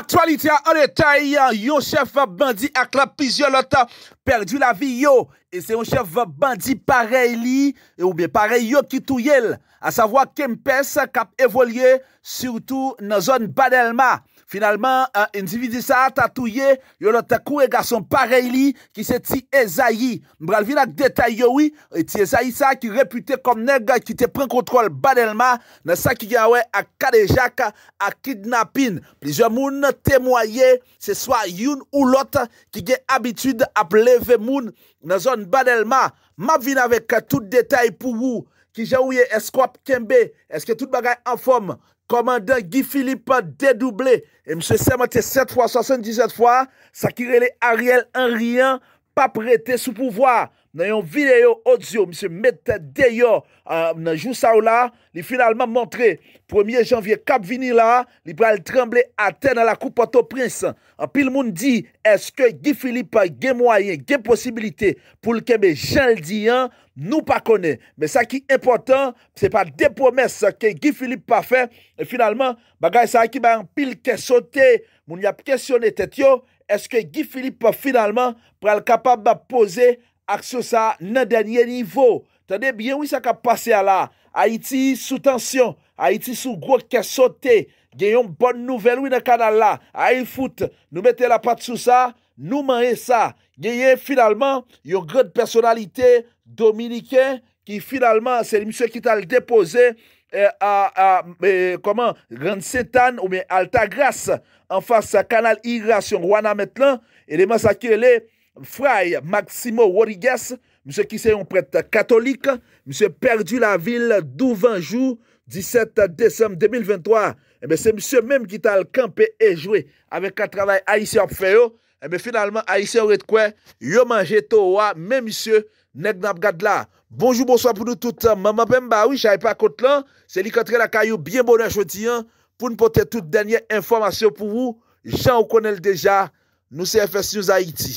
Aktuality a an etay, yo chef a bandi ak la pizio lota, perdi la vi yo. E se yon chev bandi parey li, e oube parey yo ki touyel. A savoa kempes kap evolye, surtout nan zon badelma. Finalman, individi sa tatouye, yo lote kou e gason parey li, ki se ti ezayi. Mbralvi nak detay yo wii, e ti ezayi sa ki repute kom nega ki te pren kontrol badelma, nan sa ki gyawe ak kadejak, ak kidnapin. Plizye moun te mwaye, se swa youn ou lote ki gye abitude ap leve moun, la zone Badelma, vie n'avait avec tout détail qui' vous. Qui que jaouye est kembe, que tout bagage en forme Commandant Guy Philippe dédoublé, et M. été 7 fois, 77 fois, ça qui Ariel rien, pas prêté sous pouvoir. nan yon videyo odzyo, msye mette deyo, nan euh, jou sa ou la, li finalman montre, 1er janvye kap vini la, li pral tremble atè nan la koupato prinsan, apil moun di, eske Gi Philippe gen mwayen, gen posibilite, pou lkebe jen diyan, nou pa kone, men sa ki important, se pa depomes, sa ke Gi Philippe pa fe, e finalman, bagay sa akiba yon pil ke sote, moun yap kesyonne tet yo, eske Gi Philippe pa finalman, pral kapab pa pose, ak sou sa nan denye nivou. Tande, byen wè sa ka pase a la. Haiti sou tensyon. Haiti sou gwo kè sote. Gè yon bon nouvel wè nan kanal la. A yon foute. Nou mette la pat sou sa. Nou manè sa. Gè yon, finalman, yon grèd personalité dominikè ki, finalman, se l'misè ki tal depose euh, a, a, a, me, koman, Rensetan ou me Altagras an fas sa kanal hirasyon wana met lan e de masakye lè Fray Maksimo Woriges, msè ki se yon pret katolik, msè perdu la vil 12 anjou 17 desem 2023, msè msè menm ki tal kampe e jwe avek a travay Aisyop Feyo, msè finalman Aisyop et kwe, yo manje to wa, menm msè neg nap gadla. Bonjou, bonsoy pou nou tout, maman bem ba wish, aipa kot lan, selikotre la kayou, bien bonan choti an, pou nou pote tout denye informasyon pou vou, jan ou konel deja, nou se efes yon Aiti.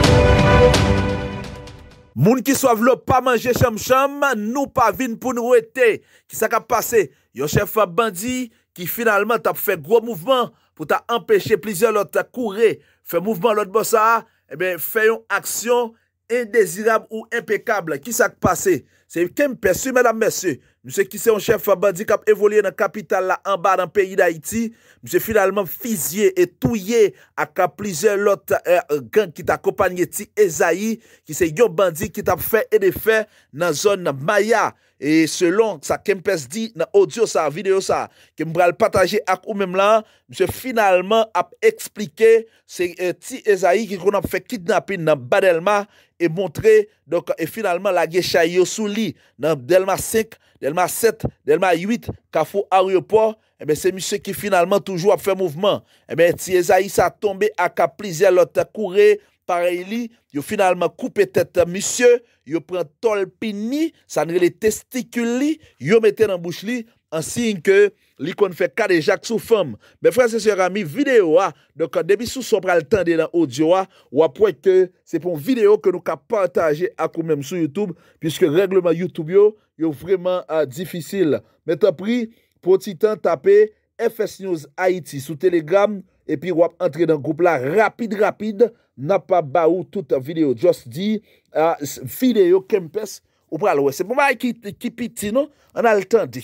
Moun ki sa vlo pa manje chanm chanm, nou pa vin pou nou ete. Ki sa ka pase? Yochef a bandi ki finalman ta pou fe gro mouvment pou ta empeshe plizyon lot ta koure. Fe mouvment lot bo sa, e fe yon aksyon indezinam ou impekable. Ki sa ka pase? Se kem pesu mèdam mèsyè? Mwen se ki se yon chef bandi kap evolye nan kapital la anba nan peyi da iti. Mwen se finalman fizye etouye ak kap plize lot eh, gen ki ta kopanye ti Ezaï. Ki se yon bandi ki ta pou fè edè fè nan zon nan Maya. E selon sa kempes di nan audio sa, video sa, ke mbra l pataje ak ou mem lan. Mwen se finalman ap eksplike eh, ti Ezaï ki kon ap fè kit nan pi nan badelman. E montre, e finalman la ge chay yo sou li nan delman sèk. Delma 7, delma 8, ka fo a ryo po, ebe se misye ki finalman toujou ap fe mouvman. Eh ebe ti Ezaïs a tombe a ka plizye lote koure, pare li, yo finalman koupe tete misye, yo pren tolpi ni, sanre li testikul li, yo mette nan bouch li, ansi yon ke li kon fè kade jak sou fèm. Mè franses yon rami videyo a, ah, dok an debi sou sou pral tende nan audio a, ah, wap wèk ke se pon videyo ke nou ka partaje akou mèm sou YouTube, piske règleman YouTube yo, yo vreman ah, difisil. Mè tan pri, poti tan tape FS News Haiti sou Telegram, epi wap entre nan group la, rapide rapide, nap pa ba ou tout videyo, jos di, videyo kempes, ou pral wè. Se pou mè ki pitino, an al tendi.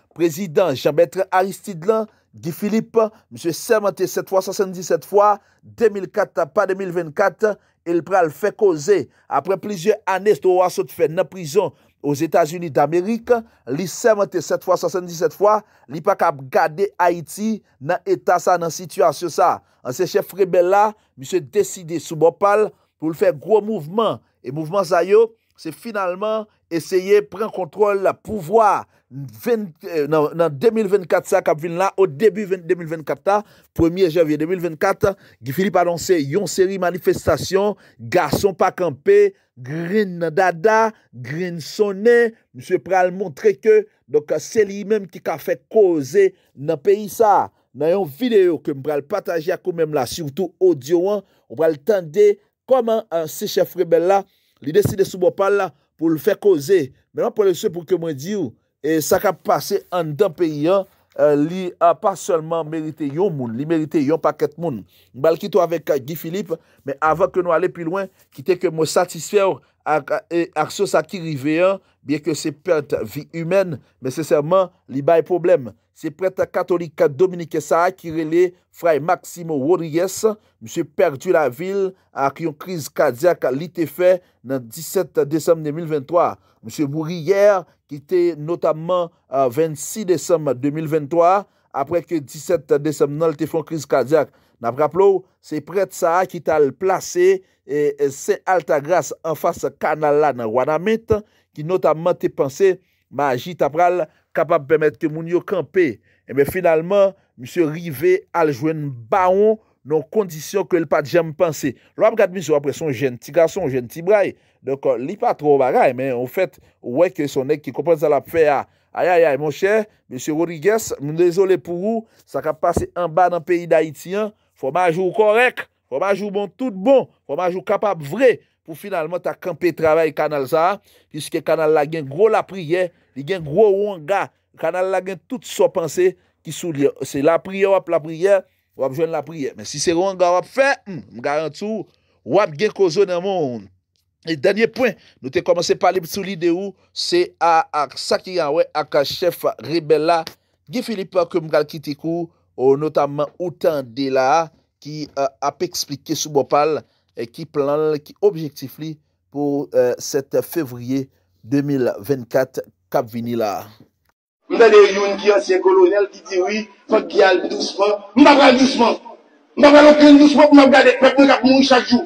Prezident Jean-Bethre Aristide Lan, Guy Philippe, msè 77 x 77 x, 2004 pa 2024, il pral fè koze. Apre plizye anè stou wansot fè nan prizon ouz Etas-Unis d'Amerik, li 77 x 77 x, li pa kap gade Haiti nan etasan nan situasyon sa. An sechef rebel la, msè deside sou bopal pou l fè gwo mouvman, e mouvman zayouk, Se finalman eseye pren kontrol la pouvoi euh, nan 2024 sa kapvin la, o debi 2024 ta, premye javye 2024, gifili pa danse yon seri manifestasyon, garson pa kampe, grin nan dada, grin sonen, mswe pral montre ke, donk seli yi menm ki ka fe koze nan peyi sa, nan yon video ke mpral pataje akou menm la, surtout audio an, mpral tende koman an se chef rebel la, li deside sou bo pal la pou l fè koze, men an pou l ese pou ke mwen di ou, e sa ka pase an dan pe yon, e, li a pa solman merite yon moun, li merite yon paket moun. Mbal ki tou avek Guy Philippe, men avan ke nou ale pi lwen, ki te ke mwen satisfèw ak e, so sa ki rive yon, bie ke se pènt vi yomen, men se serman li baye probleme. se pret Katolika Dominike Saha ki rele frai Maksimo Wodriyes, mse perdi la vil ak yon kriz kadyak li te fe nan 17 Desemm 2023. Mse bouri yer ki te notamman 26 Desemm 2023, apre ke 17 Desemm nan li te fon kriz kadyak. Napraplo, se pret Saha ki tal plase e, e, se alta gras anfas kanal la nan Wanamit, ki notamman te pense maji tapral nan, kapap bemet ke moun yo kampe, e eh me finalman, msye Rive aljwen baon, non kondisyon ke l pat jam panse, lwa m gade m sou apreson jen ti gason, jen ti brai, deko euh, li patro bagay, men ou fet, wèk e son ek ki kompens alap fe a, aya aya, monshe, msye Rodriguez, moun dezole pou ou, sa kap pase anba nan peyi da iti an, foma jou korek, foma jou bon tout bon, foma jou kapap vre, pou finalman ta kampe trabay kanal za, piske kanal la gen gro la priye, li gen gwo wonga, kanal la gen tout sou panse, ki sou li, se la priye wap, la priye, wap jwen la priye, men si se wonga wap fe, hmm, mga yon tou, wap gen kozo nan moun. Et danye poin, nou te komanse pali sou li de ou, se a ak sa ki yon wè, ak a chef ribella, gifili pa ke mgal ki te kou, o notamman utan de la, ki ap eksplike sou bopal, ki planl, ki objektif li, pou set fevriye 2024, Kab vini la. Mbade yon ki ansye kolonel ki tiwi, fok ki al douceman, mbapal douceman. Mbapal okren douceman pou mbap gade, pek mwen kap moun chakjou.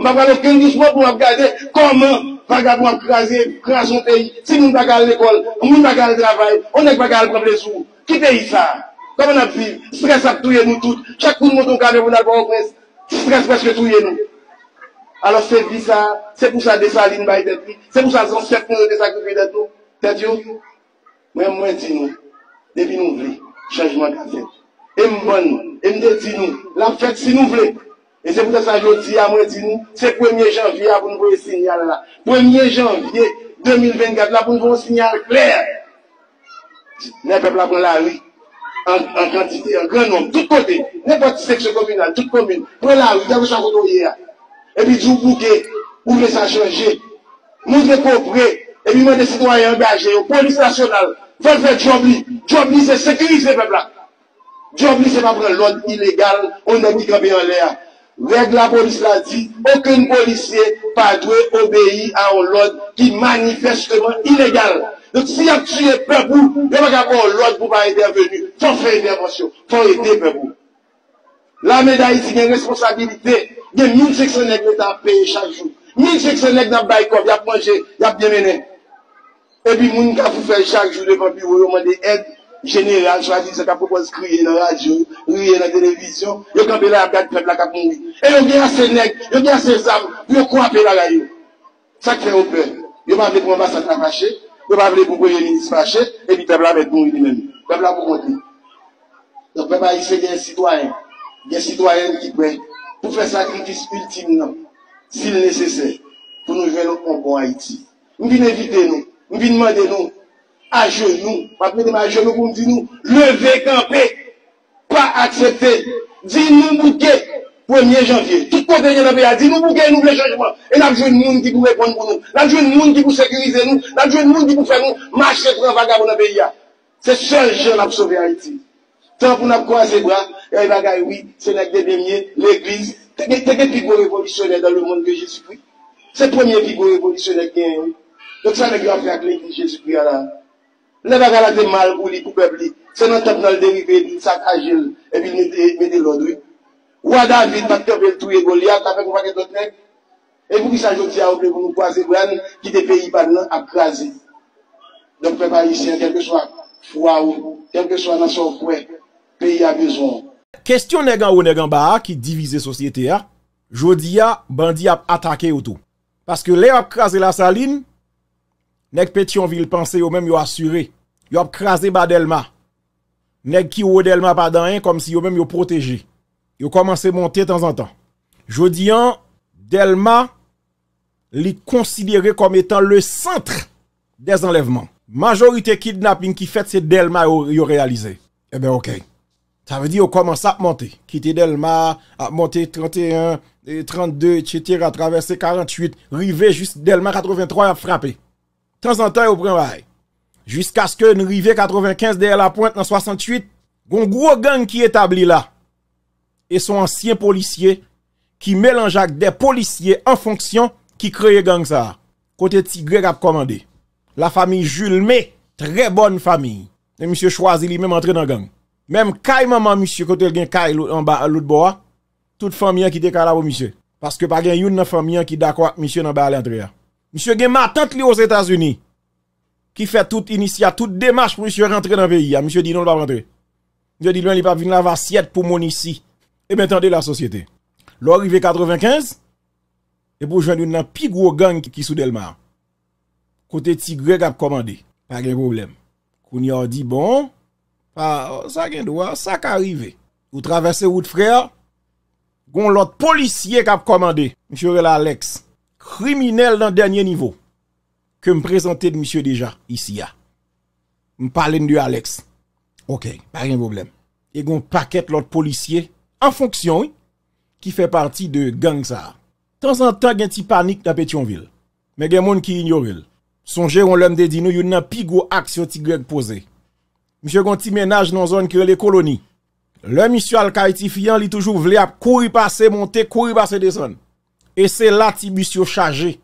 Mbapal okren douceman pou mbap gade, koman, baga pou mbap krasen, krasen teyi. Si moun bagal l'ekol, moun bagal l'travay, onek bagal komple sou. Ki teyi sa, koman ap fi, stres ap touye nou tout, chakoun moun ton kade moun alba okres, stres paske touye nou. Alo se vi sa, se pou sa de sa lin baye de pi, se pou sa zan sep moun de sa Sè diyo, mwen mwen ti nou, debi nou vli, chanjman kante. E mwen mwen, e mwen de ti nou, la fèt si nou vli. E se pwede sa joti, a mwen ti nou, se premye janvye, a pou mwen vwe sinyal la. Premye janvye, 2024, la pou mwen vwe sinyal kler. Nè pep la pou lalwi, an kantite, an gran nom, tout kote, nè pati seksyon komine, tout komine, premye lalwi, debi chanjman kante. E pi djou pouke, pou mwen sa chanjli, mwen dekopre, evi mwen desi nou a yon gaje, yon polis nasyonal, fèl fèl jom li, jom li se sekurise pe blak. Jom li se nan prè lòd ilégal, on nan li kèpè yon lè ya. Vèk la polis la di, okèn polisye pa dwe obèi a yon lòd ki manifestement ilégal. Dèk si yon tsyè pe blou, yon mwen kèpè yon lòd pou pa yon dervenu, fèl fèl yon dervenu, fèl yon dervenu. La mèda yi si gen responsabilité, gen mil seksyonèk yon ta pèye chanjou. Mil seksyonèk nan bay epi moun ka pou fè chak joulè pa bi wè yon mwen de ed, jenè yon anjwa di sè ka pou pos kriye nan radyo, kriye nan televizyon, yon ka belè a bèd peblè ka pou mwen. E yon gen a sè nèk, yon gen a sè zav, yon kwa apè la gè yon. Sè kè yon pè. Yon pa vè pou mwen basat la fachè, yon pa vè pou mwen yon yon dispachè, epi peblè a bèd pou mwen yon mèmè. Peblè a pou konti. Yon peblè yon sè gen yon sitwayen, gen sitwayen ki pè, pou Mvi nman de nou, aje nou, wap mwen de ma aje nou kou mdi nou, leve kampè, pa akseptè, di nou mbouke, premier janvye, tout kote yon apè ya, di nou mbouke, nou mble janjman, e nabjou yon moun ki kou repon pou nou, nabjou yon moun ki kou sekurize nou, nabjou yon moun ki kou fè nou, mâche se pran vaga pou nabè ya. Se sèl jèl ap sove a iti. Tampou nabkwa e se gwa, e vaga yi, se nèk de bèmye, lèkriz, teke teke pi go revolisyonè dan lè moun ke Dok sa ne gyo a fè ak lèk ni jesupi a la. Ne va gara de mal ou li pou beblik. Se nan tep nan l'derive di, sak ajil, e bil mète lòdwe. Ou a David, bak tep bel touye golyat, a fèk mwaket otèk. E mwou ki sa joti a ou plek mwou kwa zèk wè an, ki de peyi ban nan ap krasi. Dok pepa yisi an, kelke so a fwa ou, kelke so a nan so kwe, peyi a bezon. Kestyon negan ou negan ba a, ki divize sosyete a, jodi a, bandi ap atake ou tou. Paske le ap krasi la salin, Nèg Pétionville pensait au même yo assuré. Yo a crasé Badelma. Nèg qui ou Delma pas dans rien comme si yo même yo protégé. Yo commencé monter de temps en temps. Jodi Delma li considéré comme étant le centre des enlèvements. Majorité kidnapping qui fait c'est Delma yo, réalisé. Eh ben OK. Ça veut dire qu'on commence à monter. Quitter Delma, à monter 31, 32, etc. Traverser 48, arriver juste Delma 83 à frapper temps en temps, au printemps Jusqu'à ce que nous arrivions 95 derrière la pointe en 68, une gros gang qui établit là. Et son ancien policier qui mélange avec des policiers en fonction qui créent gang ça. Côté Tigré a commandé. La famille Jules mé très bonne famille. Et monsieur choisi lui-même entrer dans gang. Même Kai maman monsieur côté gen Kai en bas l'autre bois, toute famille qui était là monsieur parce que pas a une famille qui d'accord avec monsieur dans bas l'entrée. Hein. Monsieur gen ma aux États-Unis qui fait toute initiative, toute démarche pour monsieur rentrer dans le pays. Ah, monsieur dit non, il va rentrer. Monsieur dit non, il va venir la assiette pour mon ici. Et maintenant de la société. L'arrivée 95, et pour joindre une plus gros gang qui sous Delmar. Côté Tigre a commandé. Pas de problème. a dit bon, ça ça de droit, ça qui arrivé. Vous traversez route frère, gon l'autre policier qui a commandé. Monsieur Alex. kriminel nan denye nivo ke m prezante de misyo deja isi ya m pale n di Alex ok, pa gen boblem e gon paket lot policye an fonksyon ki fe parti de gang sa tan san tan gen ti panik na Petionville me gen moun ki ignoril sonje yon lèm de dino yon nan pigou ak syo ti gwek pose misyo gen ti menaj nan zon ki re le koloni lèm misyo al kaiti fiyan li toujou vle ap kou yi pase monte kou yi pase de zon E se la ti bisyo chaje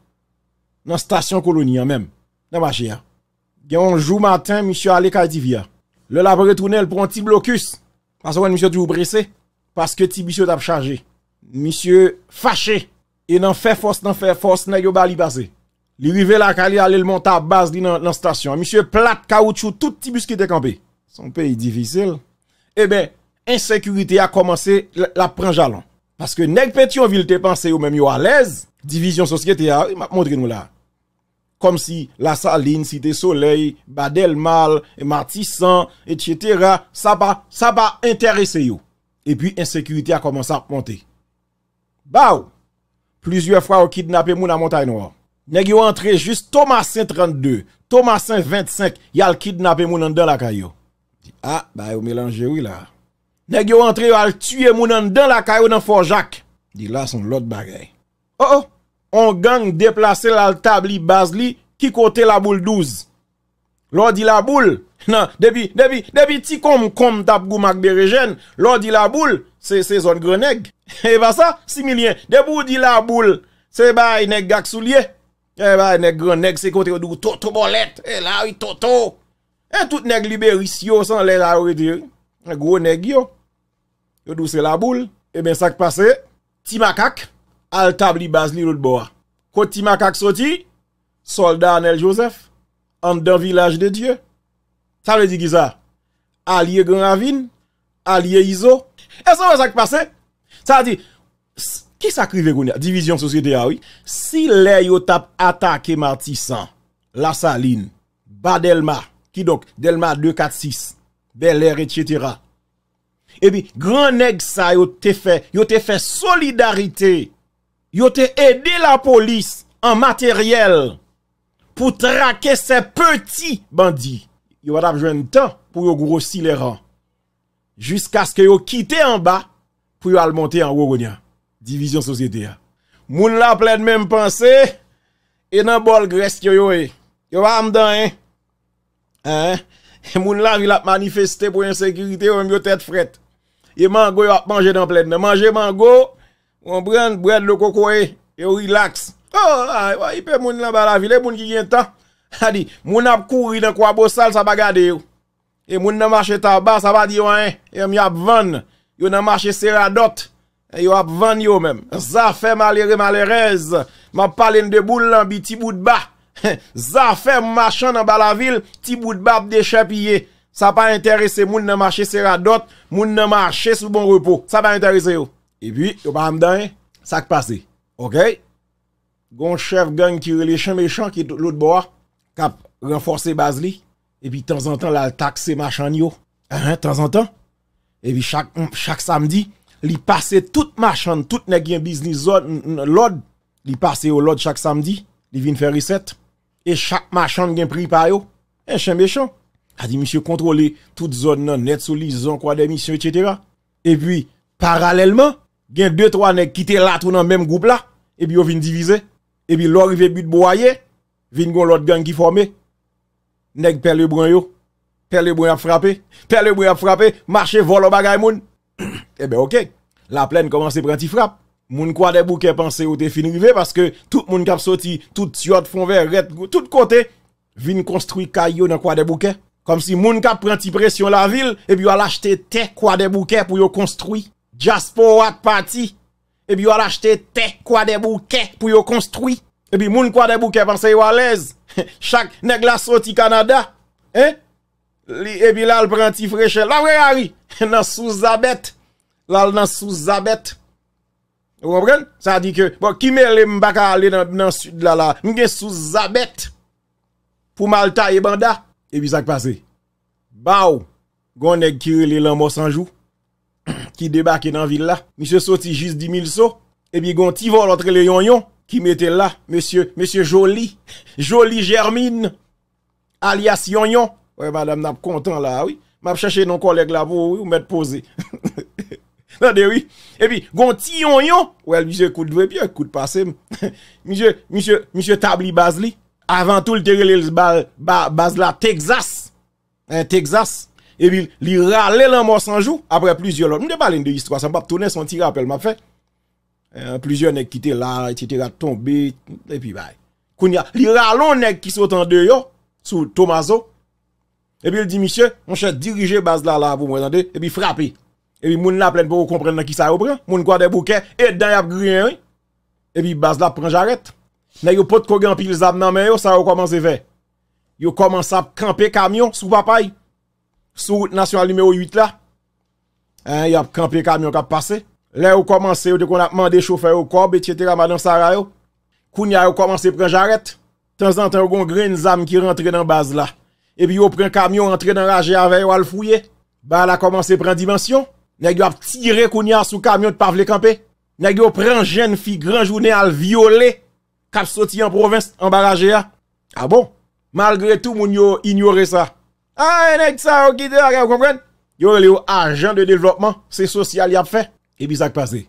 nan stasyon koloni ya menm. Nan bache ya. Gen yon jou maten, misyo ale kaj di via. Le la bretounel pou an ti blokus. Pas wèn misyo di ou bresè. Pas ke ti bisyo tap chaje. Misyo fache. E nan fè fòs nan fè fòs nan yo bali base. Li eh rive la kaj li ale l monta base li nan stasyon. Misyo plat, kaoutchou, tout ti bisyo ki dekampè. Son pe yi difisil. E ben, ensekurite ya komanse la pranjalan. Paske nèk pet yon vil te panse yo mèm yo alèz, divizyon sosyete ya, ah, mèp mwondre nou la. Kom si la salin, site soley, badèl mal, mèm artisan, etc. Sa pa, sa pa interese yo. E pi, ensekuiti a komanse a pwante. Baw, plizye fwa ou kidnapè moun a Montaignois. Nèk yo antre jist Thomasin 32, Thomasin 25, yal kidnapè moun an dè la kayo. A, bè ou mélange wè wè la. Neg yo antre yo al tue mounan dan la kayo nan forjak. Di la son lot bagay. Oh oh, on gang deplase lal tab li baz li ki kote la boule douz. Lo di la boule. Nan, debi, debi, debi ti kom kom tap gou mak berejen. Lo di la boule, se sezon greneg. E ba sa, similyen, debi ou di la boule, se bay neg gaksou liye. E bay neg greneg se kote yo dou toto bolet. E la ou wi toto. E tout neg libe risyo san le la ou wi di. E gro neg yo. yo douse la boule, e ben sak pase, ti makak, al tab li baz li lout bo a. Kote ti makak soti, solda Anel Joseph, an de village de dieu, sa le di giza, al ye Grand Ravine, al ye Izo, e sa we sak pase, sa di, ki sa krive goun ya, divizyon sosyete ya oui, si le yo tap atake martisan, la saline, ba delma, ki dok, delma 246, bel er et chetera, Et puis, grand nèg ça, yo te fait, fait solidarité. Yo te aidé la police en matériel pour traquer ces petits bandits. Yo va besoin de temps pour yo grossir les rangs. Jusqu'à ce que yo en bas pour yo monter en haut. Ah, division société. Ah. Moun la plein même pensée. Et dans bol graisse yo yo. Yo va hein. Hein? Moun la, il a manifesté pour insécurité, ou même yo tête frette. E mango yo ap manje dan plèdne, manje mango, yon brend brend lo koko e, yo relax. Oh, a, yon pe moun nan bala vil, e moun ki jen tan, a di, moun ap kouri nan kwa bo sal, sa ba gade yo. E moun nan mache taba, sa ba di, yo an, yo e, mi ap van, yo nan mache seradot, e, yo ap van yo men. Za fe malere malerez, ma palen deboulan bi ti bout ba, za fe machan nan bala vil, ti bout ba ap dechè piye. Ça pas intéressé moun nan marché Seradot, moun nan marché sous bon repos. Ça pas intéressé yo. Et puis, yo pas ça qui passe. OK? Gon chef gang qui les chiens méchants qui l'autre bois. cap renforcer base Et puis, de temps en temps, la taxe machin yo. Hein, hein, de temps en temps. Et puis, chaque, chaque samedi, li passe toute machin, tout nèg gen business l'ordre, li passe au l'ordre chaque samedi, li vient faire recette. Et chaque machin gen pris par yo. Un chien méchant. A dit, monsieur, contrôler toute zone, non, net sous lison, quoi, des missions, etc. Et puis, parallèlement, il y a deux, trois nègres qui étaient là, tout dans même groupe là, et puis ils viennent diviser. Et puis, l'or, ils but boyer, viennent gon l'autre gang qui formé. Nèg perd le brun yo. Perd le brun a frappé. Perd le brun a frappé. Marché vole au bagaille moun. eh ben, ok. La plaine commence à prendre frappe. Moun quoi des bouquets penser ou te fin rivé parce que tout moun a sorti, tout yot fond vert, tout côté, vin construit caillou dans quoi des bouquets. Kom si moun ka prenti presyon la vil, ebi yon lache te kwa de bouke pou yon konstruy. Jaspo wak pati, ebi yon lache te kwa de bouke pou yon konstruy. Ebi moun kwa de bouke panse yon walez, chak neg la soti Kanada. Ebi e lal prenti freshe, lal vre yari, nan souz abet. Lal nan souz abet. Wapren? Sa di ke, bo kime le mbaka ale nan sud lala, mge souz abet. Pou malta ebanda. E pi sak pase. Baw, gwen ek kire li lan mousanjou. Ki debake nan villa. Mise soti jis 10.000 sou. E pi gwen ti vol entre li yonyon. Ki mette la. Mise joli. Joli germine. Alias yonyon. Ouè madame nap kontan la. Map chache non kolek la pou ou mette pose. Nan de wii. E pi gwen ti yonyon. Ouè lise kout dwe pi. Kout pase. Mise tabli baz li. Avant tout, il te bas la Texas. en hein, Texas. Et puis, il râlait l'en mort sans jour après plusieurs autres. Je parle de l'histoire, ça m'a tourner son petit rappel, m'a fait. Euh, plusieurs nèg quitté là, etc. tombé, et puis bye. Bah. Kounia, li ralon nèg qui sont en dehors, sous Tomaso. Et puis il dit, monsieur, mon cher, dirigez base là, là, vous m'entendez, et puis frapper Et puis, moun la pleine pour comprendre qui ça reprend. Moun quoi des bouquets, et dedans y Et puis, base là, prend j'arrête. Nèg yo pot ko gen pile zam nan men yo, ça yo commencé faire. Yo commence à camper camion sous papaye. Sous route nationale numéro 8 là. Hein, y a camper camion qui a passé. Là yo commencé yo te qu'on a demandé chauffeur au corbe etc. madame Sarah yo. Kounya yo commencé prendre De Temps en temps ont gon grain zam qui rentre dans base là. Et puis yo prend camion rentre dans rage avec yo al fouiller. Ba la commencé prendre dimension. Nèg yo a tiré kounya sous camion de pas vle camper. Nèg yo prend jeune fille grand journée al violer. Kaps soti an provins, an baraje a. A ah bon, malgre tou moun yo ignore sa. A, ah, enek sa, okite a, kè ou kompren? Yo le ou ajan de devlopman, se sosyal yap fe. E bi sak pase.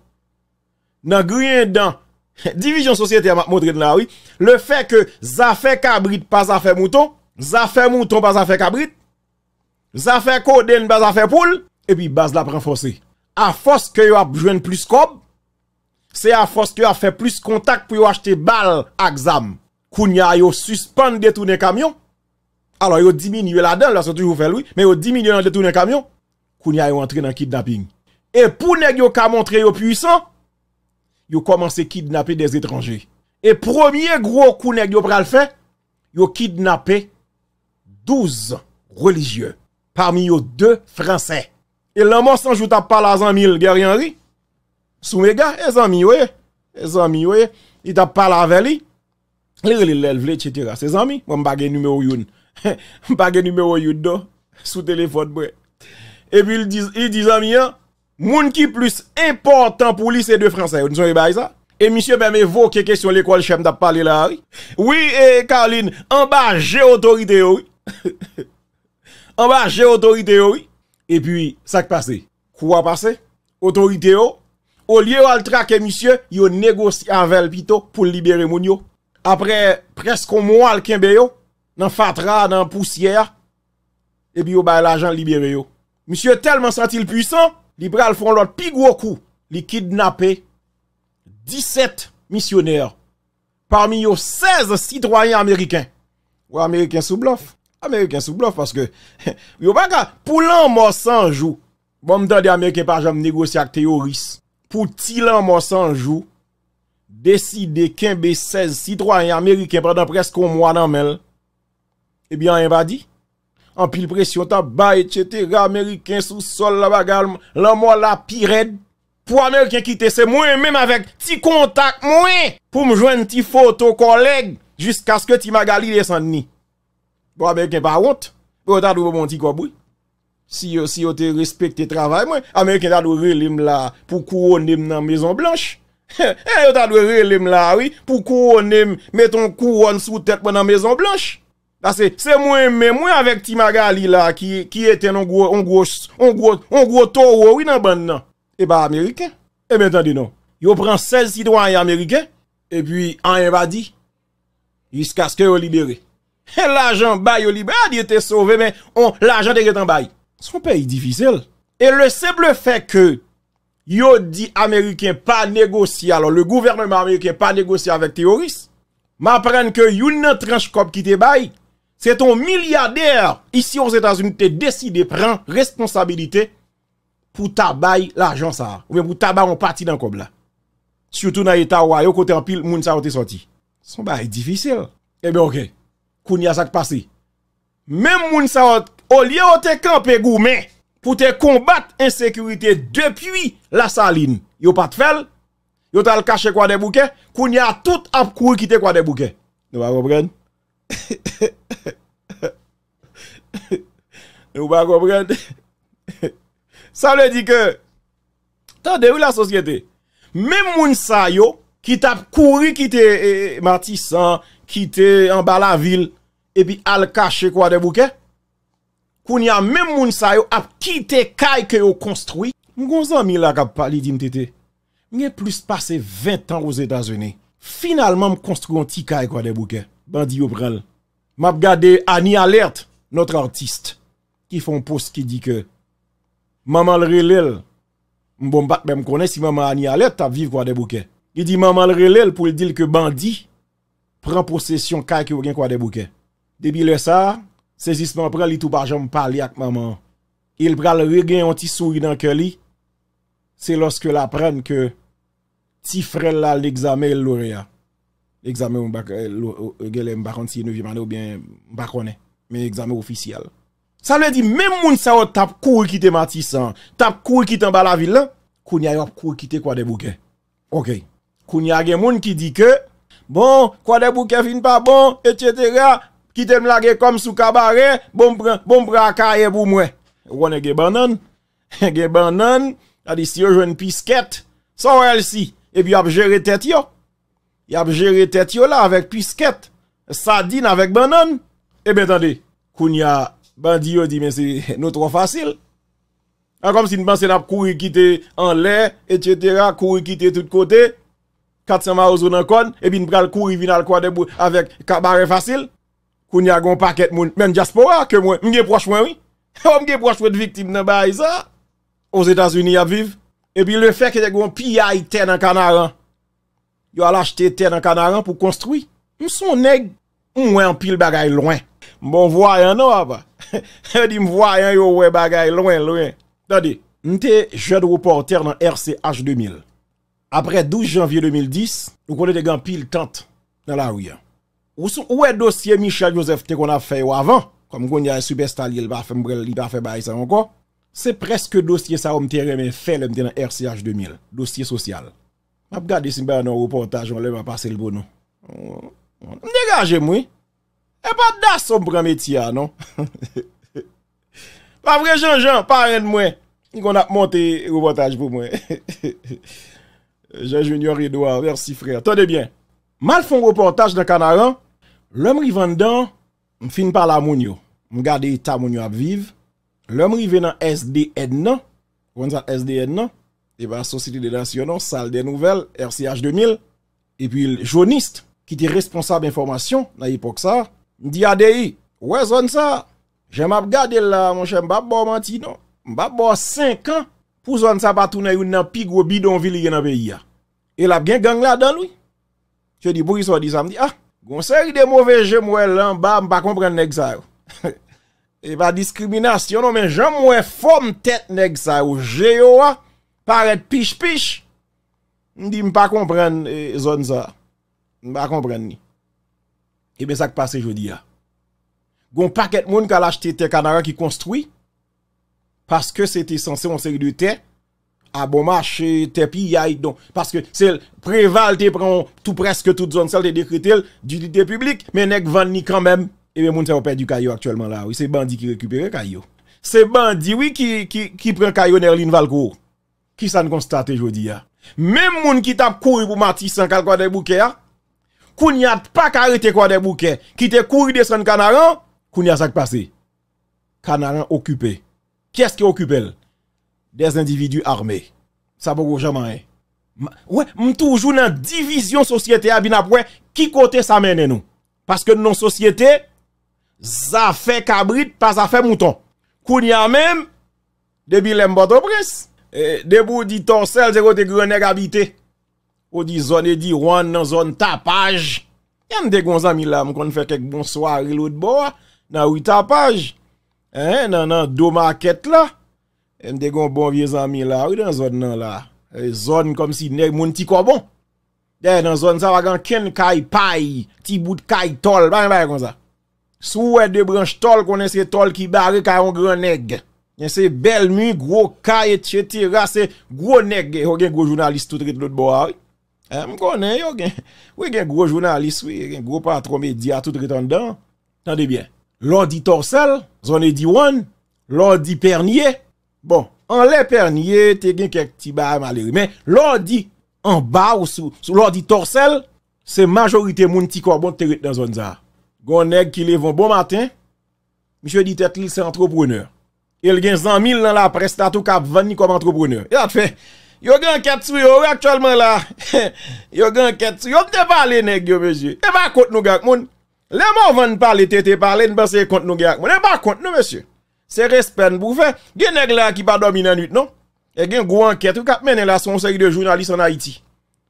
Nan griyen dan, division sosyete a moun dre nan awi, le fe ke zafè kabrit pa zafè mouton, zafè mouton pa zafè kabrit, zafè koden pa zafè poul, e bi baz la pre nfose. A fos ke yo ap jwen plus kob, c'est à force que a fait plus contact pour acheter balle à exam. Kounya yo suspend détourner camion. Alors yo diminué la dedans là c'est toujours fait lui. mais yo diminue dans détourner camion. Kounya yo entré dans kidnapping. Et pour nèg yo ka montrer yo puissant, yo commencé kidnapper des étrangers. Et premier gros coup nèg yo pral fait, yo kidnappé 12 religieux. Parmi eux deux français. Et l'homme sans joue t'a parlé à 1000 Henry sous mes gars, les amis, oui, les amis, oui, il t'a parlé avec lui, il l'élève, etc. Ces amis, moi, je n'ai numéro 1. Je le numéro 1 sous téléphone, bref. Et puis, ils disent, ils disent, amis, hein, Moun qui plus important pour lui, c'est deux Français. Nous pas ça. Et monsieur, même évoqué question l'école chef d'a parlé là, oui. Oui, et Caroline, en bas, j'ai autorité, oui. en bas, j'ai autorité, oui. Et puis, ça qui passe. Quoi passé? Autorité, oui. Oh au lieu de traquer monsieur, a négocié avec PITO pour libérer mon Après presque un mois, le a dans fatra, dans poussière, et puis a l'argent libéré Monsieur tellement senti puissant, puissants font l'autre plus gros coup, kidnappé 17 missionnaires. Parmi eux, 16 citoyens américains. Ou américains sous bluff. Américains sous bluff parce que yo pas pour l'an mort sans jour. Bon m'tande par pas jamais négocier avec terroriste. Pou ti lan mò sanjou, deside ken be 16 sitroyen Ameriken predan presko mwa nan mel, ebyan invadi, an pil presyon ta baye, tchete, re Ameriken sou sol la bagalm, lan mò la pi red, pou Ameriken kite se mwen menm avèk ti kontak mwen, pou mjwen ti foto koleg, jisk aske ti magali lesan ni. Pou Ameriken pa wot, wot adou pou mwen bon ti kwa bouy. Si yo te respekte te travay mwen, Ameriken ta dwe relem la pou kou o nem nan Mezon Blanche. He, eh, yo ta dwe relem la, oui, pou kou o nem met ton kou o n sou tet mwen nan Mezon Blanche. Da se, se mwen mwen mwen avek Timagali la ki eten on gwo, on gwo, on gwo, on gwo to woy nan band nan. E ba Ameriken. E mwen tan di nou. Yo pran sel sitwany Ameriken. E pwi, an invadi. Jiska skè yo libere. He, l'ajan bay yo libere. Adi te sove, men, on, l'ajan te retan bayi. Son pe yi difisil. E le seble fe ke yo di Ameriken pa negosi alo le gouvernement Ameriken pa negosi avek teoris, ma apren ke yon entranj kop ki te bay se ton milyader isi os Etats-Unis te deside prens responsabilite pou tabay l'argent sa. Ou men pou tabay an pati nan kop la. Soutou na Etat-Ouay, yo kote an pil, moun sa ote soti. Son pe yi difisil. E be ok, koun ya sak pase. Men moun sa ote Ou liye ou te kampe goumen pou te kombat insekurite depi la salin. Yo pat fel, yo tal kache kwa de bouke, koun ya tout ap kou kite kwa de bouke. Nou ba kompren? Nou ba kompren? Sa le di ke, ta devi la sosyete. Mem moun sa yo, ki tap kou kite eh, eh, matisan, kite an ba la vil, e pi al kache kwa de bouke, qu'on y a même moun sa yo ap quitté kaye que yo construit. Mon ami la qui parlé dit m'tété. plus passé 20 ans aux États-Unis. Finalement me construit un petit kaye quoi des bouquets. Bandi yo pral. M'a regardé Annie Alert, notre artiste qui un post qui dit que maman le relève bon pas même si maman Annie Alert a vivre quoi des bouquets. Il dit maman le pour dire que bandit prend possession de qui yo gen quoi des bouquets. Depuis le ça, Saisissement prend li tout pas jambe parler avec maman. Il pral regagner un petit sourire dans cœur li. C'est lorsque l'apprenne que petit frère là l'examen lauréat. L'examen on bac euh, euh, euh, gèle m'pa si 9e année ou bien pas connais mais examen officiel. Ça veut dire même moun sa ou tap courir quitter Matissan, tap courir quitter en bas la ville, kounya yo courir quitter quoi des bouquets. OK. Kounya gen moun qui dit que bon, quoi des bouquets fin pas bon, etc qui t'aime laguer comme sous cabaret, bon bra, bon bra à pour moi. On a des bananes, des bananes, a dit si yo une pisquette, sans elle si, et puis a géré tête yo. Y e a géré tête yo là avec pisquette, sardine avec bananes Et bien attendez, kounya bandi yo dit mais c'est nous trop facile. a comme si nous pensons à courir quitter en l'air, etc., courir quitter tout côté, 400 maos dans con et puis nous le courir debout avec cabaret facile. Koun ya gwen paket moun, men jaspo a ke mwen, mwen ge proch mwen wè. O mwen ge proch wèd viktim nan ba a isa. Os Etats-Unis a viv. E pi le fèk e de gwen pi a itè nan kanaran. Yo al achete tè nan kanaran pou konstrui. Mwen son neg, mwen wè an pil bagay lwen. Mwen bon voyan an wè. Mwen di mwen voyan yo wè bagay lwen lwen. Tadi, mwen te jèd wè ou portèr nan RCH 2000. Apre 12 janvye 2010, mwen konè de gwen pil tant nan la wè yon. Où est le dossier Michel Joseph qu'on a fait avant, comme qu'on y a un superstar, il va faire il va faire ça encore. C'est presque dossier ça on fait le dans RCH 2000, dossier social. vais regarder si un reportage on va passer le bon. Dégagez moi. Et pas d'as on prend métier non. pas vrai Jean-Jean, de moi. Il a monté reportage pour moi. Jean Junior Edouard, merci frère. Tenez bien. Mal font reportage dans Canaran, Lèm rivan dan, m fin pa la moun yo. M gade yi ta moun yo ap viv. Lèm rivan nan SDN nan. Eh m wèn san SDN nan. E ba, Sositi de Nationan, Sal de Nouvel, RCH 2000. E pi, jounist, ki te responsable informasyon, na yi pok sa. M di ade yi, wè zon sa. Jèm ap gade la, m wèn san, m bab bo manti non? nan. M bab bo 5 an, pou zon sa patou nan yon nan pig wè bidon vil yon nan peyi ya. E la gen gang la dan lwi. Jè di, bwis wè di zan, m di, ah. Gon seri de mouve jem mwen lan ba, m pa kompren nek sa yo. E pa diskriminasyon, an non, men jem mwen fom tet nek sa yo. Ah, je yo eh, ah. a, paret pish pish. Ndi m pa kompren zon za. Ndi m pa kompren ni. Ebe sak pase jodi a. Gon paket moun kal achete te kanara ki konstwi. Paske se te sanse moun seri de te. à bon marché, t'es pillé, Parce que c'est préval, t'es prend tout presque toute zone, ça, le décrété, d'unité publique, mais nèg van ni quand même. Et eh bien, moun, ça, perd du caillou actuellement là. Oui, c'est bandit qui récupère caillou. C'est bandit, oui, qui, qui, qui prend caillou Nerline Valcourt. Qui s'en constate aujourd'hui, hein? Même moun qui tape couru pour Matisse sans calcul des bouquet qu'on hein? n'y a pas arrêté quoi des bouquets, qui te couru descendre Canaran, qu'on n'y a ça passé. Canaran occupé. Qui est-ce qui occupe elle? Des individu arme. Sa bo go jaman e. M toujou nan divizyon sosyete a binapwe. Ki kote sa mene nou. Paske nou nan sosyete. Za fe kabrit pa za fe mouton. Koun ya men. Debi lemba do pres. E debou di torsel zego de gronek habite. O di zon e di wan nan zon tapaj. Yen de gon zami la m kon fè kek bon swari lout bo a. Nan wou tapaj. Nan nan do maket la. Yen de gon bon viez amin la, ou yon zon nan la? E zon kom si neg moun ti korbon. Yen yon zon sa wagan ken kay pay, ti bout kay tol, bay bay kon sa. Sou e de branj tol konen se tol ki bare kaya yon gren neg. Yen se bel mu, gro kay et chetira, se gro neg. Yon gen gro jounalist tout rete lout bo awi. Ah, eh, m konen yon gen, wè gen gro jounalist, wè gen gro patron media tout rete an dan. Tande bien, lò di torsel, zon e di wan, lò di perniye. Bon, an lè perniye te gen kek ti ba maleri. Men, lò di an ba ou sou lò di torsel, se majorite moun ti kor bon terit nan zon za. Gon neg ki levon bon matin, miche di tet li se antroproner. El gen zan mil nan la prestato kap vanni kom antroproner. Yat fe, yon gen ket sou yon re aktualman la. Yon gen ket sou, yon te pale neg yo mesye. E ba kont nou gen ak moun. Le mou van n pale te te pale n base kont nou gen ak moun. E ba kont nou mesye. Se respen pou fe, gen neg lak ki pa domine nwit nou. E gen gwo anket ou kap mene la son se yu de jounalist an Haiti.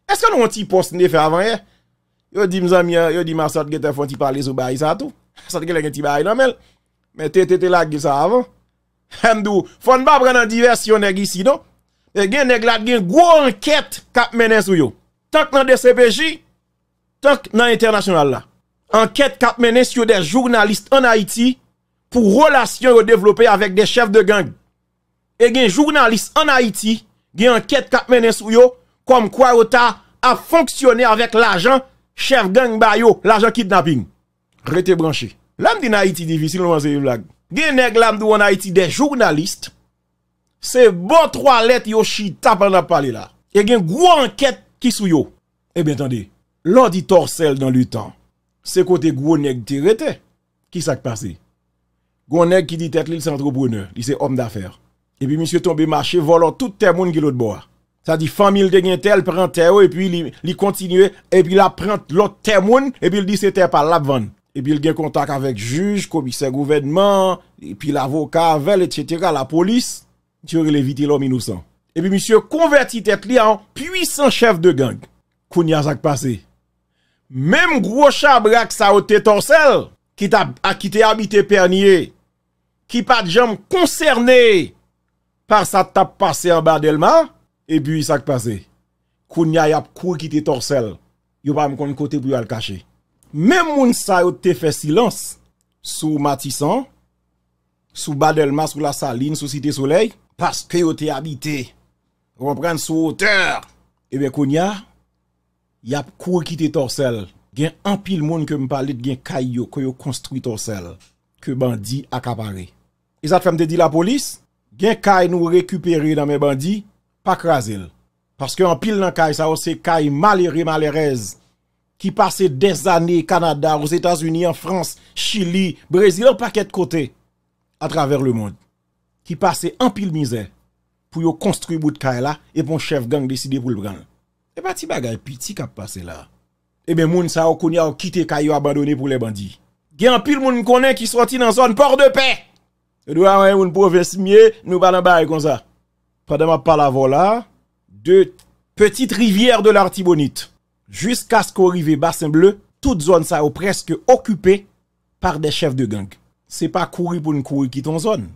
Eske nou an ti post ne fe avan ye? Eh? Yo di mzami ya, eh, yo di masat ge te fon ti pale sou bayi sa tou. Sat ge le gen ti bayi la mel. Men te te te lak ge sa avan. Hem dou, fon bab re nan divers yon neg isi nou. E gen neg lak gen gwo anket kap mene sou yo. Tok nan DCPJ, tok nan Internationalla. Anket kap mene sou de jounalist an Haiti. pour relation développer avec des chefs de gang. Et gen journaliste en Haïti, gen enquête qui mené sur yo comme quoi yo a fonctionné avec l'agent chef gang bayo, l'agent kidnapping. Rete branché. L'homme dit Haïti difficile, on une blague. Gen nèg dou en Haïti des journalistes. C'est bon trois lettres yo chita pendant parler là. Et gen gros enquête qui sou yo. Eh bien attendez, l'ordi sel dans le temps. C'est côté gros nèg qui s'est passé Gonek qui dit tête l'île, c'est entrepreneur, il c'est homme d'affaires. Et puis monsieur tombé marché, volant tout le monde qui l'autre bois. Ça dit, famille de gagne tel, prend terre, et puis il continue, et puis la prend l'autre terre, et puis il dit c'était pas la vente. Et puis il a contact avec juge, commissaire gouvernement, et puis l'avocat avec, etc., la police. Tu aurais évité l'homme innocent. Et puis monsieur convertit tête li en puissant chef de gang. Kounia ça passé. Même gros chabrak sa au qui t'a quitté habité Pernier, Ki pa djam koncerne Par sa tap pase a badelma E bi yisak pase Konya yap kou ki te torsel Yo pa m kon kote pou yal kache Mem moun sa yo te fe silans Sou matisan Sou badelma sou la saline Sou site soley Paske yo te habite Repren sou oteur Ebe eh konya Yap kou ki te torsel Gen anpil moun ke m pale gen kayo Koyo konstruy torsel Ke bandi akapare E zat fem de di la polis, gen kay nou rekuperi nan men bandi, pa krasil. Paske an pil nan kay, sa ou se kay malere malerez, ki pase des ane Kanada, ou Zetas Uni, an Frans, Chili, Brezili, an paket kote, a traver le moun. Ki pase an pil mize, pou yo konstruy bout kay la, e pon chef gang deside pou l'bran. E ba ti bagay, pi ti kap pase la. Ebe moun sa ou konye ou kite kay yo abandoni pou le bandi. Gen an pil moun mkonen ki soti nan zon por de pey. Nous hein, avons une province mieux, nous pouvons pas comme ça. Pendant ma parle avant là, de petites rivières de l'Artibonite jusqu'à ce qu'on arrive bassin bleu, toute zone ça est presque occupée par des chefs de gang. C'est pas courir pour nous courir qui ton zone.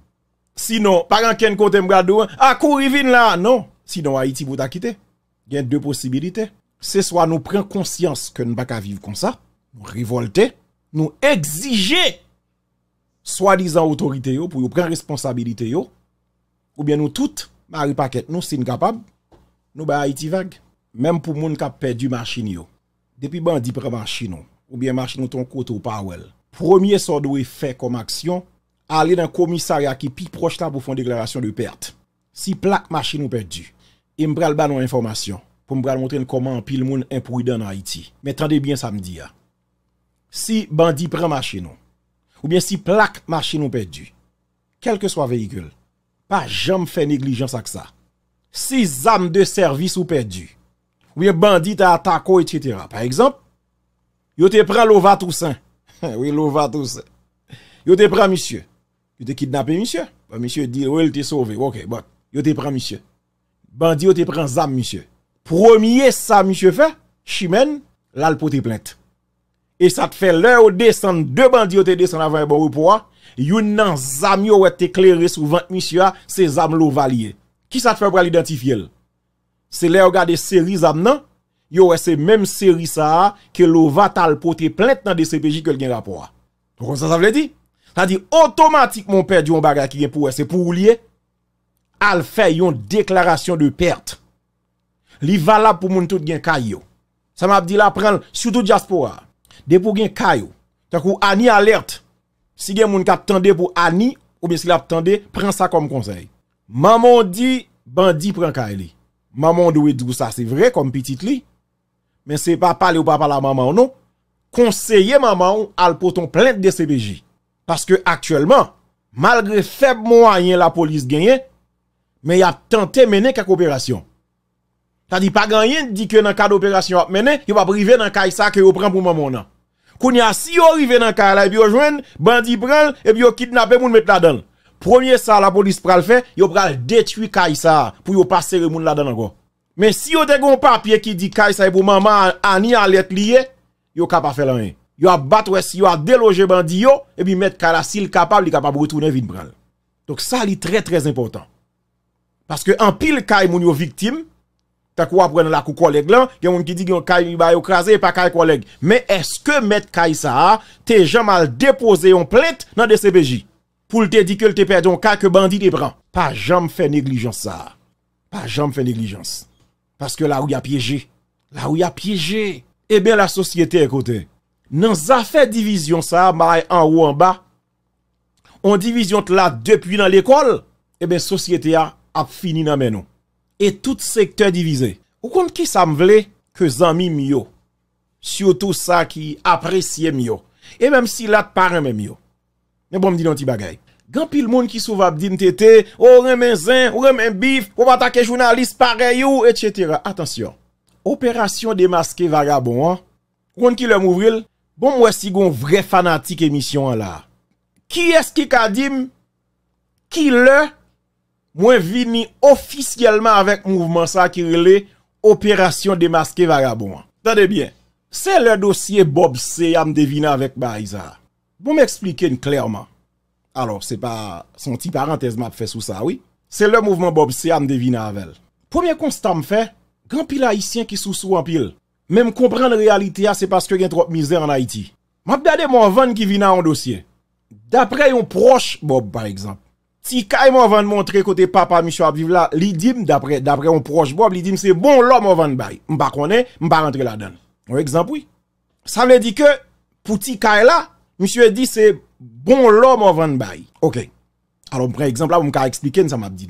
Sinon, par un ken côté m'gado, ah courir vin là, non. Sinon Haïti vous t'a quitté. Il y a deux possibilités. C'est soit nous prenons conscience que nous pas vivre comme ça, nous révolter, nous exiger swadizan otorite yo pou yo pren responsabilite yo, oubyen nou tout, mary paket nou sin kapab, nou bay Haiti vague, menm pou moun kap perdu machin yo. Depi bandi pren machin yo, oubyen machin yo ton koto ou pawel, promye sot do we fe kom aksyon, ale nan komisari a ki pi projta pou fon deklarasyon de perte. Si plak machin yo perdu, e mbrel ba nou informasyon, pou mbrel montren koman pil moun empuriden en Haiti. Metande bien sa mdi ya. Si bandi pren machin yo, ou bien si plaque machine ou perdu, quel que soit véhicule, pas jamais fait négligence avec ça. Si zam de service ou perdu, ou bien bandit à attaqué, etc. Par exemple, yo te prend l'ova Toussaint. oui, l'ova Toussaint. Yo te prend monsieur. Yo te kidnappe, monsieur. monsieur dit, oui, oh, il te sauvé. Ok, bon. Yo te prend monsieur. Bandit, yo te prend zam monsieur. Premier ça monsieur fait, chimène, là le pote plainte. E sa te fè lè ou desan de bandi ou te desan avan e bon ou pouwa, yon nan zam yo wè te klerè sou 20 misya se zam lò valye. Ki sa te fè wè l'identifye lè? Se lè ou gade seri zam nan, yo wè se mèm seri sa a ke lò vat al potè plèt nan de CPJ ke l gen rapouwa. Pou kon sa sa vle di? Sa di, otomatik moun perdi yon bagay ki gen pouwè se pouwou liye, al fè yon deklarasyon de perte. Li valap pou moun tout gen kay yo. Sa mè ap di la pren sou tout diaspora. De pou gen kayo. Tak ou ani alert. Si gen moun kap tende pou ani, ou besi la tende, pren sa kom konsey. Maman di, bandi pren kaye li. Maman di ou e dibou sa. Se vre kom pitit li. Men se pa pale ou pa pale a maman ou nou. Konseye maman ou al poton plente de CBJ. Paske aktuellement, malgre feb moun a yen la polis genyen, men ya tante menen kak operasyon. Ta di pa ganyen di ke nan ka d'operasyon ap menen, yo pa brive nan kay sa ke yo pren pou maman nan. Koun ya si yo rive nan kay la, e bi yo jwen, bandi pral, e bi yo kidnap e moun met la dan. Premier sa la polis pral fe, yo pral detui kay sa pou yo pasere moun la dan ango. Men si yo degon papye ki di kay sa e pou maman anye alet liye, yo kap a fel anye. Yo a batwes, yo a deloje bandi yo, e bi met kay la sil kapab li kapab retounen vin pral. Tok sa li tre trez important. Paske an pil kay moun yo viktim, Tak wap wè nan lak ou koleg lan, gen moun ki di ki yon kay mi bay ou krasè, pa kay koleg. Men eske met kay sa a, te jan mal depose yon plèt nan de sebeji. Poul te di ke l te perdon, kak bandi te bran. Pa jan m fè neglijans sa a. Pa jan m fè neglijans. Paske la ou ya pyeje. La ou ya pyeje. Eben la sosyete ekote. Nan zafè divizyon sa a, marè an ou an ba. On divizyon te la depi nan l'ekol. Eben sosyete a ap fini nan menon. E tout sektè divize. Ou kon ki sa m vle, ke zanmi myo. Siyo tou sa ki apresye myo. E menm si lat paranmen myo. Ne bon m di don ti bagay. Gan pil moun ki sou va bdim tete, ou oh, remen zin, ou remen bif, ou batake jounalist pareyo, etsyetera. Atensyon. Operasyon demaske vaga bon an, kon ki lè m ouvril, bon m wesi gon vre fanatik emisyon an la. Ki eski ka dim, ki lè, Mwen vini ofisyeleman avèk mouvman sa ki rele Operasyon Demaske Vagabouman Tade bie Se lè dosye Bob Se am devina avèk ba Iza Mwen mè eksplike n klèrman Alò, se pa son ti parantez mè ap fè sou sa, wè Se lè mouvman Bob Se am devina avèl Pou mè konstan mè fè Gampil haitien ki sou sou ampil Mè mè kompran lè realite ya se paske gen trop mizè an Haiti Mè ap dade mwen van ki vina an dosye Dapre yon proche Bob par eksemp Si e avant de montrer côté papa Michel vivre là, l'idim d'après d'après on proche Bob, l'idim c'est bon l'homme on de bail. M'pa connaît, pas rentrer là-dedans. Un exemple oui. Ça veut dire que pour ti e là, monsieur dit c'est bon l'homme avant de bail. OK. Alors par exemple là, m'a expliqué expliquer ça m'a dit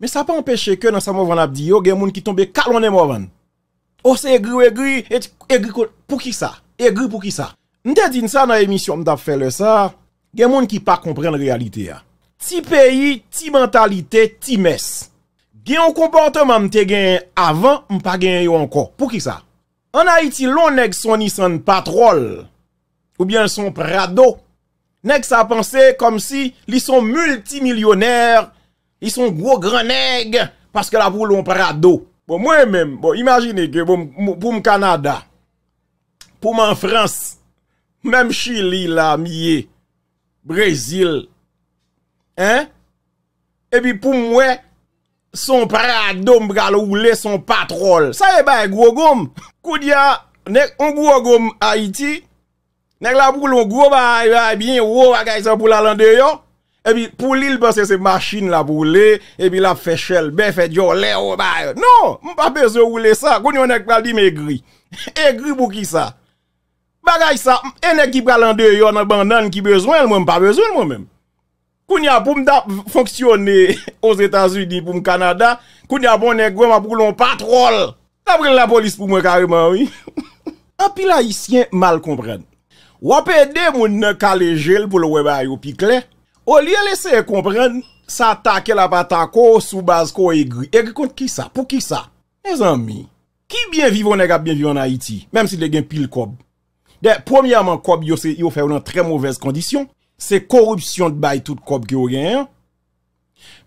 Mais ça pas empêcher que dans ça on va dit yo, gen moun qui tombe calonné avant. Oh c'est aigri aigri aigri pour qui ça Aigri pour qui ça M't'a dit ça dans l'émission m't'a fait le ça. Gen moun qui pas comprendre réalité là. Ti peyi, ti mentalite, ti mes. Gen yon komportman mte gen avan, mpa gen yo anko. Pou ki sa? An Haiti lon nek soni san patrol, ou bien son prado. Nek sa panse kom si li son multimilyoner, li son gwo greneg, paske la pou lon prado. Bon, mwen men, bon, imagine ke pou m Kanada, pou m en Frans, menm Chile la, miye, Brazil, Ebi pou mwen Son pradom Bwala oule son patrol Sa e baye gwo gom Kou diya, nèk, on gwo gom Haiti Nèk la pou loun gwo baye Ebi yon wou wakay sa pou la lande yo Ebi pou li l basen se machin La pou oule, ebi la fechel Be fè diyo, le wou baye Non, mwen pa bezon oule sa Koun yon nèk pal di mè gri E gri pou ki sa Bagay sa, e nèk ki pralande yo Nèk bandan ki bezon, mwen pa bezon mwen men Koun ya pou m da fonksyonè os Etats-Unis pou m Kanada, koun ya bon pou m ne gwen m apou loun patrol. La bril la polis pou m kariman, oui. A pi la hisyen mal kompren. Wapè de moun ne kale jel pou lowe bayo pi klen, o liye lese kompren, sa take la patako soubaz ko e gri. E gri kont ki sa? Po ki sa? E zanmi, ki bien vivon e gap bien vivon na Haiti, menm si de gen pil kob. Premiyaman kob yo se yo fè ou nan tre mouvez kondisyon, Se korupsyon d'bay tout kop ki ou genyen.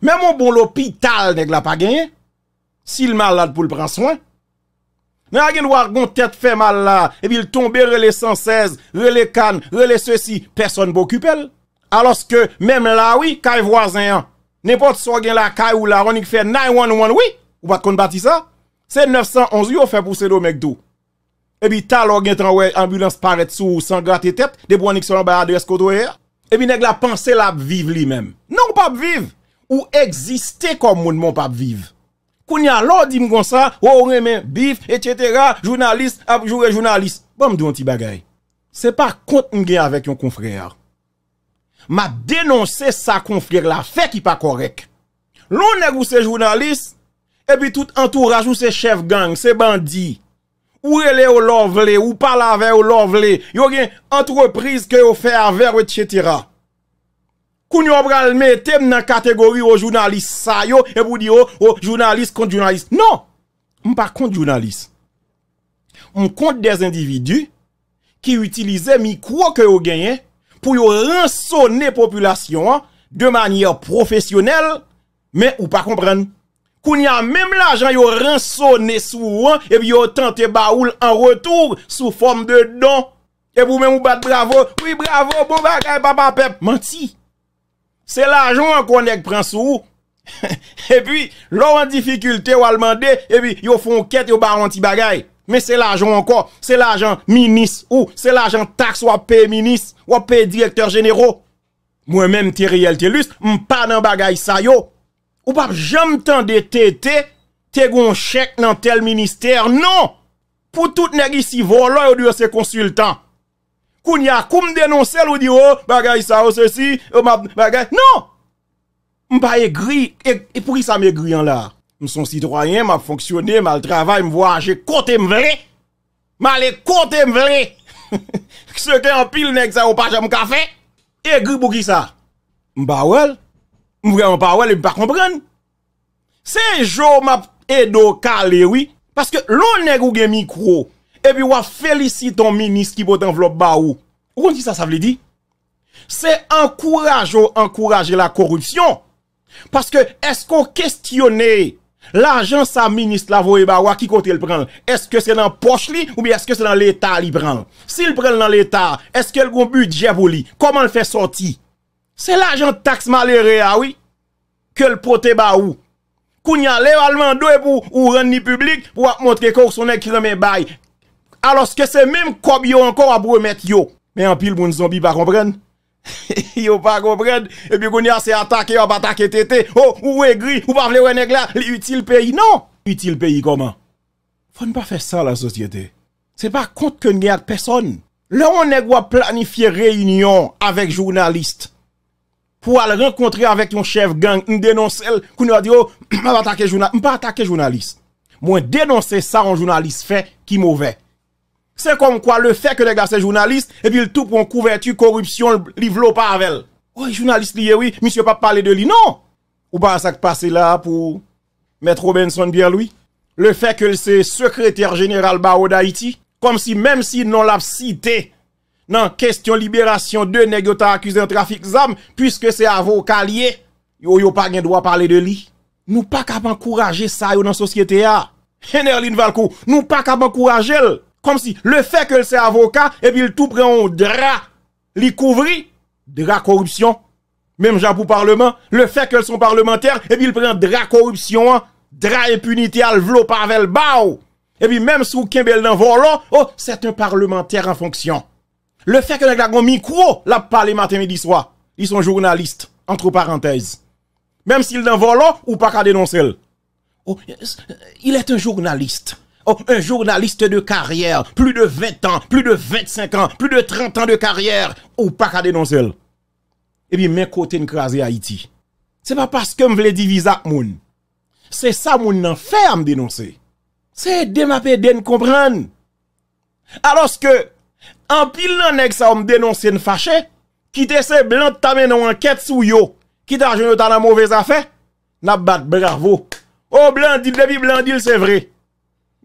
Men moun bon l'opital nek la pa genyen. Si l'mal la d'poul pran swan. Ne a gen wak goun tet fe mal la, e bil tombe rele 116, rele kan, rele se si, person bo kupel. Alos ke, menm la wii, kaj wazen an, ne pot so gen la kaj ou la, ronik fe 911 wii, ou va konbati sa, se 911 yo fe pousse do mek do. Ebi tal wak gen tran wè ambulans paret sou, san gate tet, de pou anik se lan bay a de eskot wè ya. Ebi neg la panse la ap vive li menm. Non pa ap vive. Ou egziste kon moun moun pa ap vive. Koun ya lò di mgon sa, wò wè men, bif, etc., jounalist, ap joure jounalist. Bèm di yon ti bagay. Se pa kont ngey avèk yon konfrer. Ma denonse sa konfrer la, fek yi pa korek. Lò neg ou se jounalist, ebi tout entouraj ou se chef gang, se bandi, ou est, ou lovele, ou parle avec ou y yon gen entreprise que yon fait avec, etc. Koun yon pral mette dans catégorie aux journalistes ça yo, et vous dire aux oh, oh, journalistes contre journalistes. Non! M pas contre journalistes. On compte des individus qui utilisent micro que yon gagné pour yon rançonner population de manière professionnelle, mais ou pas comprendre. pou ni a mem lajan yo ren sonen sou an, e bi yo tante baoul an retour, sou form de don. E pou men ou bat bravo, oui bravo, bon bagay, papapep. Manti, se lajon an konen ek pren sou. E bi, lor an dificulte ou alman de, e bi yo fon ket yo baon ti bagay. Me se lajon an kon, se lajan minis ou, se lajan takso apé minis, apé direktor jenero. Mwen men te riel te lus, m pa nan bagay sa yo. Ou pa jom tan detete te goun chek nan tel minister, non. Pou tout negi si voloy ou di yo se konsultan. Koun ya koum denonsel ou di yo, oh, bagay sa ou se si, bagay, non. Mpa egri, epou e ki sa m'egri an la? Mson sitroyen, mpa fonksyone, mpa l'travay, mpa l'travay, mpa l'ekote m'vre. Mpa l'ekote m'vre. Kseke an pil negi sa ou pa jom kafe, egri pou ki sa? Mpa ouel? Mwè mwen pa wè, lè bi pa kompren. Se yo mwè edo kalè wè, paske lò nè gò gen mikro, e bi wè felisiton minis ki poten vlop ba wè. O kon ti sa sa vle di? Se ankouraj wè, ankourajè la korupsyon, paske eskò kestyonè l'agen sa minis la vwe ba wè, ki kote l pren lè? Eskò se nan poch li, ou bi eskò se nan l'Etat li pren lè? Si l pren lè nan l'Etat, eskò l gòm bu diabol li? Koman l fè sorti? Se la jan taks male re awi, ke l pote ba ou. Koun ya levalman dwe pou ou ren ni publik, pou ap montre ko son ek kremen bay. Alos ke se menm kob yo ankon ap pou emet yo. Men an pil moun zombi pa kompren. Yo pa kompren, epi koun ya se atake yo patake tete. Oh, ou e gri, ou pa vle wè neg la, li util peyi nan. Util peyi koman. Fon pa fe sa la sosyete. Se pa kont kon gen ad peson. Le an neg wap planifi reyunyon avek jounalist. pour aller rencontrer avec un chef gang, une dénonce qu'on oh, va dire, on attaquer journaliste, pas attaquer journaliste. Moi, dénoncer ça un journaliste fait qui mauvais. C'est comme quoi le fait que les gars c'est journalistes et puis tout pour une couverture corruption, livre pas avec elle. Oui, oh, journaliste oui, monsieur pas parler de lui, non. Ou pas ça passer là pour mettre Robinson bien lui. Le fait que c'est secrétaire général Barreau d'Haïti, comme si même si non l'a cité, Nan, kestyon liberasyon de negota akuse an trafik zam, pwiske se avoka liye, yo yo pa gen dwa pale de li. Nou pa kap an kouraje sa yo nan sosyete a. Hen Erlin Valko, nou pa kap an kouraje el. Kom si, le fe ke l se avoka, epi l tou preon dra. Li kouvri, dra korupsyon. Mem jampou parleman, le fe ke l son parlemanter, epi l preon dra korupsyon an. Dra epunite al vlo parvel ba ou. Epi mem sou kembel nan volon, oh, set un parlemanter an fonksyon. Le fèk yon e glagon mikou, la pa le matèm e diswa. Y son jounalist, entre parenthèze. Mèm si yon nan volo, ou pa ka denonsel. Yon jounalist, yon jounalist de karyèr, plu de 20 an, plu de 25 an, plu de 30 an de karyèr, ou pa ka denonsel. Ebi men kote nkwaze Haiti. Se pa paske m vle divisa moun. Se sa moun nan fè a m denonsè. Se dem apè den kompran. Alos ke... An pil nan neg sa ou m denonsen fache, ki te se blan tamen nou an ket sou yo, ki ta jen yo ta nan mouvè zafè, nap bat bravo. Ou blan dil, debi blan dil, se vre.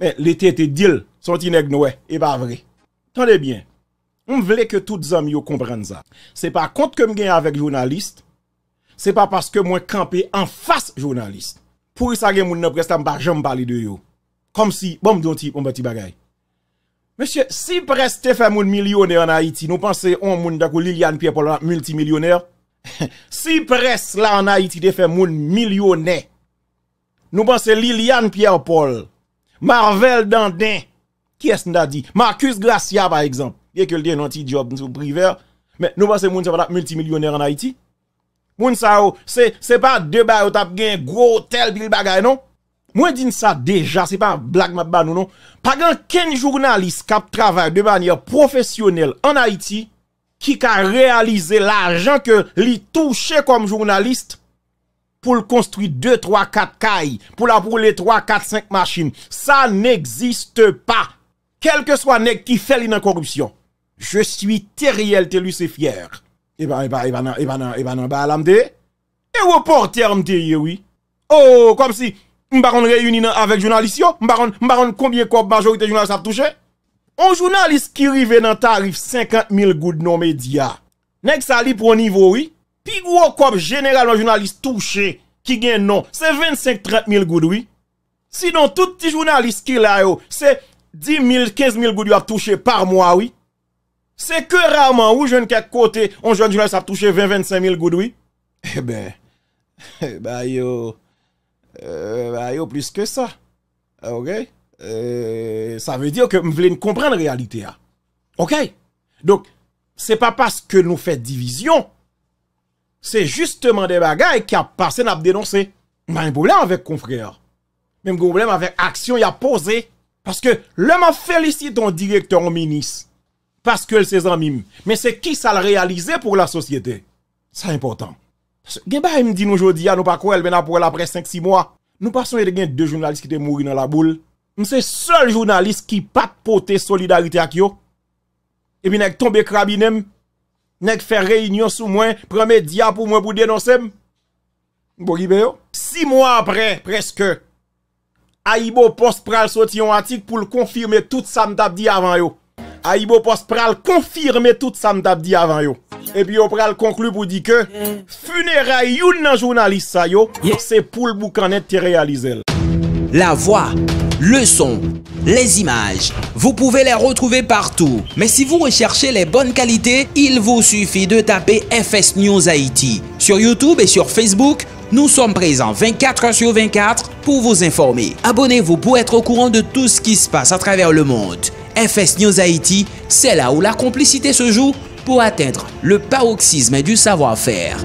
Men, le tete dil, son ti neg nouè, e ba vre. Tande bien, m vle ke tout zanm yo kompran za. Se pa kont ke m gen avèk jounalist, se pa paske mwen kampe an fass jounalist. Pou y sa gen moun nou prestan ba jom bali de yo. Kom si, bom don ti, bom bati bagay. Mèche, si pres te fè moun milyonè an Haiti, nou panse yon moun da kou Liliane Pierre-Paul an ap multimilyonèr? Si pres la an Haiti te fè moun milyonè? Nou panse Liliane Pierre-Paul, Marvel dandè, kè s'n da di? Marcus Gracia, par exemple, yè kèl di yon anti-job moun sou priver, mè, nou panse moun se fè an ap multimilyonèr an Haiti? Moun sa ou, se pa debay ou tap gen gwo hotel pil bagay, nou? Moi, dis ça déjà, c'est pas blague ma ou non. Pas journaliste qui travaille de manière professionnelle en Haïti, qui a réalisé l'argent que lui touché comme journaliste, pour construire 2, 3, 4 cailles, pour la brûler 3, 4, 5 machines. Ça n'existe pas. Quel que soit nek qui fait une Je suis terriel, Lucifier. et fier. Et ben, et ben, et ben, et ben, et ben, oui. Oh, comme si M'baron réuni avec journaliste yo, m'baron m'baron combien corps majorité journalistes a touché Un journaliste qui rive dans tarif 50 000 goud non média. Nèg ça li pour niveau oui. Pi gros corps généralement journaliste touché qui gagne non, c'est 25 30 000 goud oui. Sinon tout petit journaliste qui là yo, c'est 10 000, 15 000 gouttes a touché par mois oui. C'est que rarement ou jeune quelque côté, on jeune journaliste a touché 20 25 000 goud oui. Eh ben, eh ben yo euh, bah, yo plus que ça. Ah, OK? Euh, ça veut dire que vous voulez comprendre la réalité. Hein. OK? Donc, c'est pas parce que nous faisons division, c'est justement des bagailles qui a passé n'a dénoncé. Mais bah, un problème avec confrère. Même problème avec action il a posé. Parce que l'homme félicité ton directeur, en ministre. Parce que c'est en mime. Mais c'est qui ça le réaliser pour la société? C'est important. Gen ba em di nou jodi a nou pa kou el men apou el apre 5-6 mwa? Nou pa sou e de gen 2 jounalist ki te mouri nan la boule? M se sol jounalist ki pa pote solidarite ak yo? Ebi nek tombe krabinem? Nek fe reynyon sou mwen? Preme dia pou mwen pou denosem? M pou ki be yo? 6 mwa apre, preske, ayibo post pral soti yon atik pou l konfirme tout samtap di avan yo. Aïbo Post pral confirmer tout ça dit avant yo. Et puis on pral conclure pour dire que funérailles youn nan journaliste ça yo, c'est pour le boucanet te réalisé. La voix, le son, les images, vous pouvez les retrouver partout. Mais si vous recherchez les bonnes qualités, il vous suffit de taper FS News Haïti. Sur YouTube et sur Facebook, nous sommes présents 24 h sur 24 pour vous informer. Abonnez-vous pour être au courant de tout ce qui se passe à travers le monde. FS News Haïti, c'est là où la complicité se joue pour atteindre le paroxysme du savoir-faire.